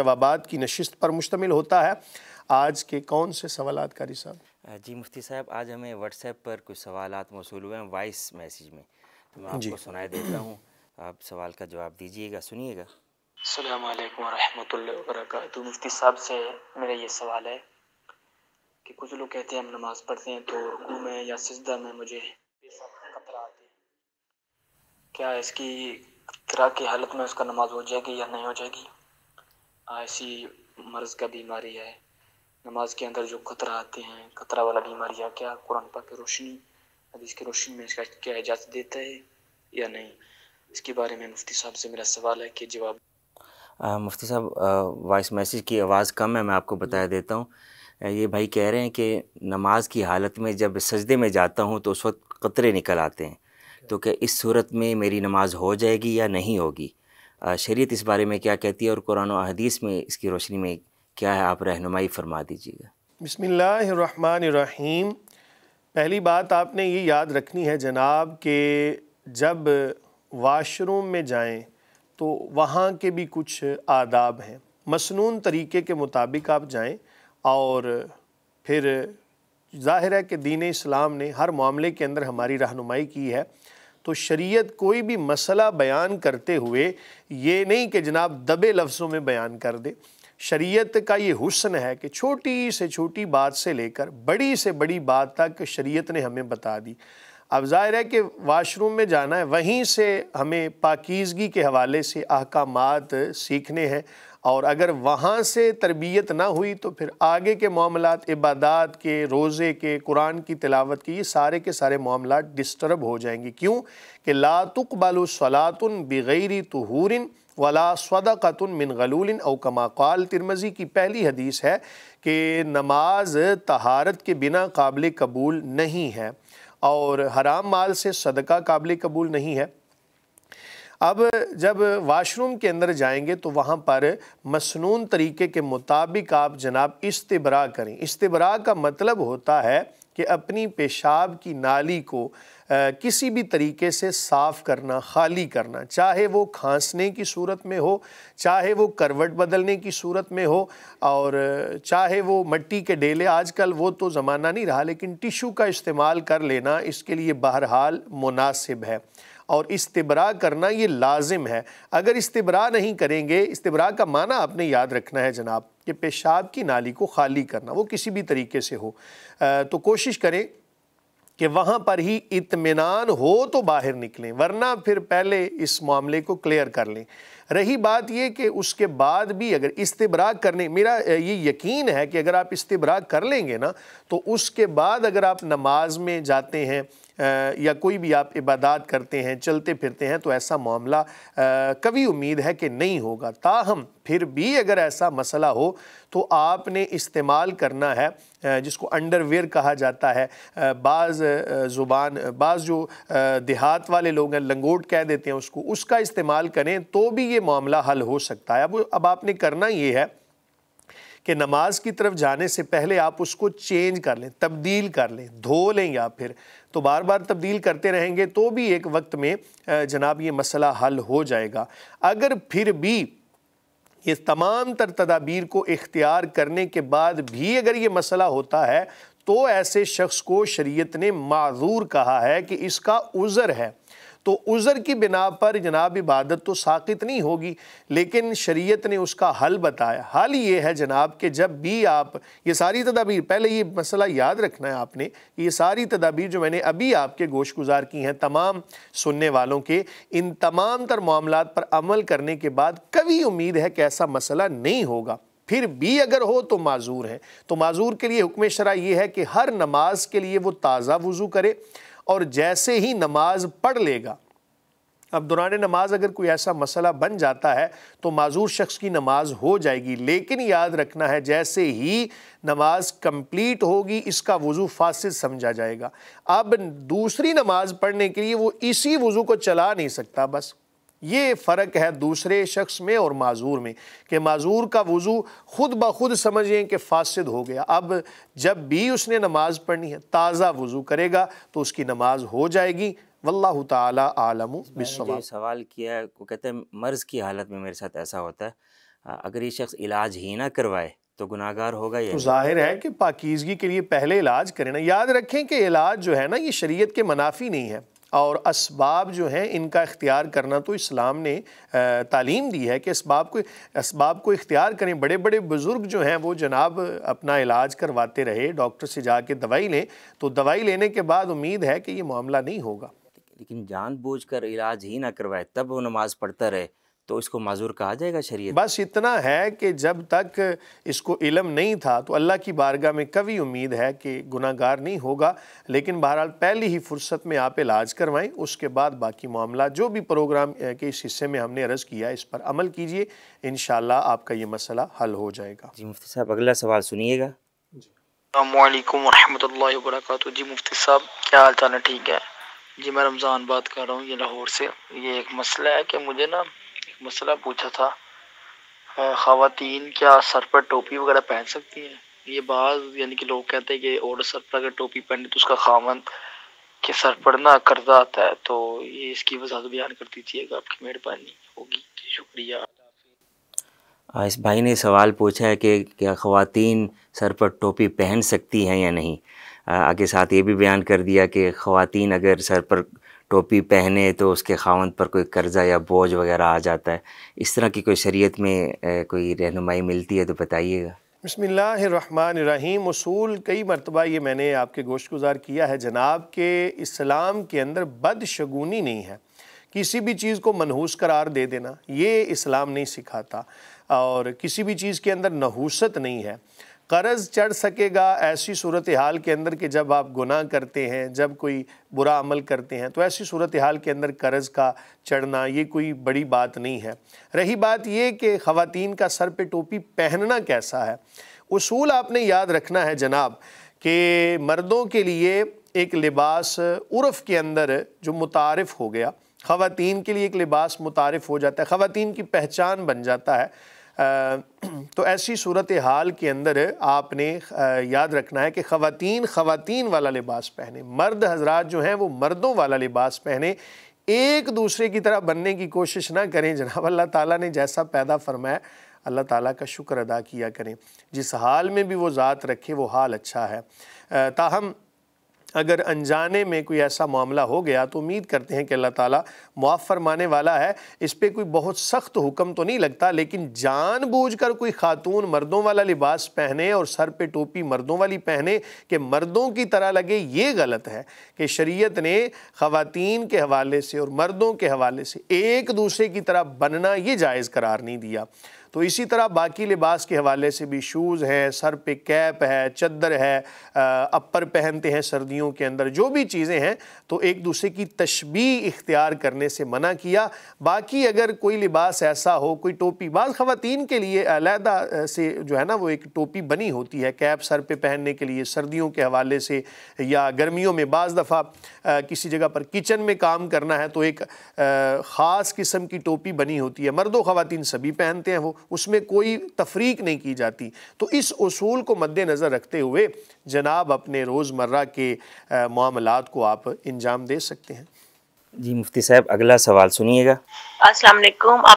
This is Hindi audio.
जवाबात की नशस्त पर मुश्तमिल होता है आज के कौन से सवाल कारी साहब जी मुफ्ती साहब आज हमें व्हाट्सएप पर कुछ सवाल मौसू हुए हैं वॉइस मैसेज में तो मैं आपको सुनाई देता हूँ आप सवाल का जवाब दीजिएगा सुनिएगा अलैक्म मुफ्ती साहब से मेरा ये सवाल है कि कुछ लोग कहते हैं हम नमाज़ पढ़ते हैं तो रुकू में या सजदा में मुझे क्या इसकी तरह की हालत में उसका नमाज हो जाएगी या नहीं हो जाएगी ऐसी मर्ज़ का बीमारी है नमाज के अंदर जो खतरा आते हैं खतरा वाला बीमारी है क्या कुरान पाक की रोशनी हदीस की रोशनी में इसका क्या इजाज़त देता है या नहीं इसके बारे में मुफ्ती साहब से मेरा सवाल है कि जवाब मुफ्ती साहब वॉइस मैसेज की आवाज़ कम है मैं आपको बता देता हूँ ये भाई कह रहे हैं कि नमाज की हालत में जब सजदे में जाता हूँ तो उस वक्त कतरे निकल आते हैं तो क्या इस सूरत में मेरी नमाज हो जाएगी या नहीं होगी शरीयत इस बारे में क्या कहती है और कुरान और हदीस में इसकी रोशनी में क्या है आप रहनुमाई फरमा दीजिएगा बसमीम पहली बात आपने ये याद रखनी है जनाब कि जब वाशरूम में जाएं तो वहाँ के भी कुछ आदाब हैं मसनून तरीके के मुताबिक आप जाएं और फिर ज़ाहिर है कि दीन इस्लाम ने हर मामले के अंदर हमारी रहनुमाई की है तो शरीयत कोई भी मसला बयान करते हुए ये नहीं कि जनाब दबे लफ्ज़ों में बयान कर दे शरीयत का ये हुसन है कि छोटी से छोटी बात से लेकर बड़ी से बड़ी बात तक शरीयत ने हमें बता दी अब जाहिर है कि वाशरूम में जाना है वहीं से हमें पाकिजगी के हवाले से अहकाम सीखने हैं और अगर वहाँ से तरबियत ना हुई तो फिर आगे के मामला इबादत के रोज़े के कुरान की तिलावत के ये सारे के सारे मामला डिस्टर्ब हो जाएंगे क्यों कि लातुक बालुसलातन बग़ैरी तहूरिन वला सदाक़तुन मिन गलूलिन और कमाकाल तिरमज़ी की पहली हदीस है कि नमाज तहारत के बिना काबिल कबूल नहीं है और हराम माल से सदका काबिल कबूल नहीं है अब जब वाशरूम के अंदर जाएंगे तो वहाँ पर मसनून तरीके के मुताबिक आप जनाब इस्तबरा करें इस्तबरा का मतलब होता है कि अपनी पेशाब की नाली को आ, किसी भी तरीके से साफ़ करना खाली करना चाहे वो खांसने की सूरत में हो चाहे वो करवट बदलने की सूरत में हो और चाहे वो मट्टी के डेले आजकल वो तो ज़माना नहीं रहा लेकिन टिशू का इस्तेमाल कर लेना इसके लिए बहरहाल मुनासिब है और इस्तबरा करना ये लाजिम है अगर इस्तबरा नहीं करेंगे इस्तबरा का माना आपने याद रखना है जनाब कि पेशाब की नाली को खाली करना वो किसी भी तरीके से हो आ, तो कोशिश करें कि वहाँ पर ही इतमान हो तो बाहर निकलें वरना फिर पहले इस मामले को क्लियर कर लें रही बात यह कि उसके बाद भी अगर इस्तबराक करने मेरा ये यकीन है कि अगर आप इस्तबराक कर लेंगे ना तो उसके बाद अगर आप नमाज में जाते हैं या कोई भी आप इबादत करते हैं चलते फिरते हैं तो ऐसा मामला कभी उम्मीद है कि नहीं होगा ताहम फिर भी अगर ऐसा मसला हो तो आपने इस्तेमाल करना है जिसको अंडरवेयर कहा जाता है बाज़ ज़ुबान बाज़ जो देहात वाले लोग हैं लंगोट कह देते हैं उसको उसका इस्तेमाल करें तो भी ये मामला हल हो सकता है अब अब आपने करना ये है कि नमाज की तरफ जाने से पहले आप उसको चेंज कर लें तब्दील कर लें धो लें आप फिर तो बार बार तब्दील करते रहेंगे तो भी एक वक्त में जनाब ये मसला हल हो जाएगा अगर फिर भी ये तमाम तर तदाबीर को इख्तियार करने के बाद भी अगर ये मसला होता है तो ऐसे शख्स को शरीयत ने माजूर कहा है कि इसका उज़र है तो उज़र की बिना पर जनाब इबादत तो साकित नहीं होगी लेकिन शरीयत ने उसका हल बताया हल ये है जनाब कि जब भी आप ये सारी तदाबीर पहले ये मसला याद रखना है आपने ये सारी तदाबीर जो मैंने अभी आपके गोश गुजार की हैं तमाम सुनने वालों के इन तमाम तर मामला पर अमल करने के बाद कभी उम्मीद है कि ऐसा मसला नहीं होगा फिर भी अगर हो तो माजूर है तो माजूर के लिए हुक्म शरा यह है कि हर नमाज के लिए वो ताज़ा वज़ू करे और जैसे ही नमाज पढ़ लेगा अब दौरान नमाज अगर कोई ऐसा मसला बन जाता है तो माजूर शख्स की नमाज हो जाएगी लेकिन याद रखना है जैसे ही नमाज कंप्लीट होगी इसका वज़ू फासिल समझा जाएगा अब दूसरी नमाज पढ़ने के लिए वो इसी वज़ू को चला नहीं सकता बस ये फ़र्क है दूसरे शख्स में और माजूर में कि माजूर का वज़ू ख़ुद ब खुद समझें कि फासद हो गया अब जब भी उसने नमाज़ पढ़नी है ताज़ा वज़ू करेगा तो उसकी नमाज हो जाएगी वल्ला तलम सवाल किया को कहते हैं मर्ज़ की हालत में मेरे साथ ऐसा होता है अगर ये शख्स इलाज ही ना करवाए तो गुनागार होगा ये तो जाहिर है कि पाकिजगी के लिए पहले इलाज करें ना याद रखें कि इलाज जो है ना ये शरीयत के मनाफी नहीं है और इसबाब जो हैं इनका इख्तियार करना तो इस्लाम ने तालीम दी है कि इसबाब को इसबाब को इख्तियार करें बड़े बड़े बुज़ुर्ग जो हैं वो जनाब अपना इलाज करवाते रहे डॉक्टर से जा के दवाई लें तो दवाई लेने के बाद उम्मीद है कि ये मामला नहीं होगा लेकिन जानबूझकर इलाज ही ना करवाए तब वो नमाज़ पढ़ता रहे तो इसको माजूर कहा जाएगा शरीय बस इतना है कि जब तक इसको इलम नहीं था तो अल्लाह की बारगाह में कभी उम्मीद है कि गुनागार नहीं होगा लेकिन बहरहाल पहली ही फुर्सत में आप इलाज करवाएं उसके बाद बाकी मामला जो भी प्रोग्राम के इस हिस्से में हमने अर्ज़ किया इस पर अमल कीजिए इन आपका ये मसला हल हो जाएगा जी मुफ्ती साहब अगला सवाल सुनिएगा अल्लाम जी मुफ्ती साहब क्या हाल चाल है ठीक है जी मैं रमज़ान बात कर रहा हूँ ये लाहौर से ये एक मसला है कि मुझे ना मसला पूछा था ख़वातीन क्या सर पर टोपी वगैरह पहन सकती हैं ये बात यानी कि लोग कहते हैं कि और सर पर अगर टोपी पहने तो उसका खामन के सर पर ना कर्जा आता है तो ये इसकी वजह बयान कर दीजिएगा आपकी मेहरबानी होगी शुक्रिया इस भाई ने सवाल पूछा है कि क्या ख़वातीन सर पर टोपी पहन सकती हैं या नहीं आगे साथ ये भी बयान कर दिया कि खातन अगर सर पर टोपी पहने तो उसके खावंद पर कोई कर्ज़ा या बोझ वगैरह आ जाता है इस तरह की कोई शरीयत में कोई रहनुमाई मिलती है तो बताइएगा बसमीम असूल कई मरतबा ये मैंने आपके गोश गुजार किया है जनाब के इस्लाम के अंदर बदशगुनी नहीं है किसी भी चीज़ को मनहूस करार दे देना ये इस्लाम नहीं सिखाता और किसी भी चीज़ के अंदर नहूसत नहीं है कर्ज़ चढ़ सकेगा ऐसी सूरत हाल के अंदर कि जब आप गुनाह करते हैं जब कोई बुरा अमल करते हैं तो ऐसी सूरत हाल के अंदर कर्ज़ का चढ़ना ये कोई बड़ी बात नहीं है रही बात ये कि ख़वातीन का सर पे टोपी पहनना कैसा है उसूल आपने याद रखना है जनाब कि मर्दों के लिए एक लिबास उर्फ़ के अंदर जो मुतारफ़ हो गया ख़वातीन के लिए एक लिबास मुतारफ़ हो जाता है ख़वातीन की पहचान बन जाता है तो ऐसी सूरत हाल के अंदर आपने याद रखना है कि ख़वातीन ख़वातीन वाला लिबास पहने मर्द हजरात जो हैं वो मर्दों वाला लिबास पहने एक दूसरे की तरह बनने की कोशिश ना करें जनाब अल्लाह ताला ने जैसा पैदा फरमाया अल्लाह ताला का शुक्र अदा किया करें जिस हाल में भी वो ज़ात रखे वो हाल अच्छा है ताहम अगर अनजाने में कोई ऐसा मामला हो गया तो उम्मीद करते हैं कि अल्लाह ताला मुआफ़ फरमाने वाला है इस पर कोई बहुत सख्त हुक्म तो नहीं लगता लेकिन जानबूझकर कोई खातून मर्दों वाला लिबास पहने और सर पे टोपी मर्दों वाली पहने कि मर्दों की तरह लगे ये गलत है कि शरीयत ने ख़वातीन के हवाले से और मर्दों के हवाले से एक दूसरे की तरह बनना ये जायज़ करार नहीं दिया तो इसी तरह बाकी लिबास के हवाले से भी शूज़ हैं सर पे कैप है चद्दर है अपर पहनते हैं सर्दियों के अंदर जो भी चीज़ें हैं तो एक दूसरे की तशबी इख्तियार करने से मना किया बाकी अगर कोई लिबास ऐसा हो कोई टोपी बाद ख़वान के लिए अलहदा से जो है ना वो एक टोपी बनी होती है कैप सर पे पहनने के लिए सर्दियों के हवाले से या गर्मियों में बज़ दफ़ा किसी जगह पर किचन में काम करना है तो एक ख़ास किस्म की टोपी बनी होती है मर्द ख़वान सभी पहनते हैं वो उसमें कोई तफरीक नहीं की जाती तो इस असूल को मद्देनज़र रखते हुए जनाब अपने रोज़मर्रा के मामला को आप अंजाम दे सकते हैं जी मुफ्ती साहब अगला सवाल सुनिएगा असल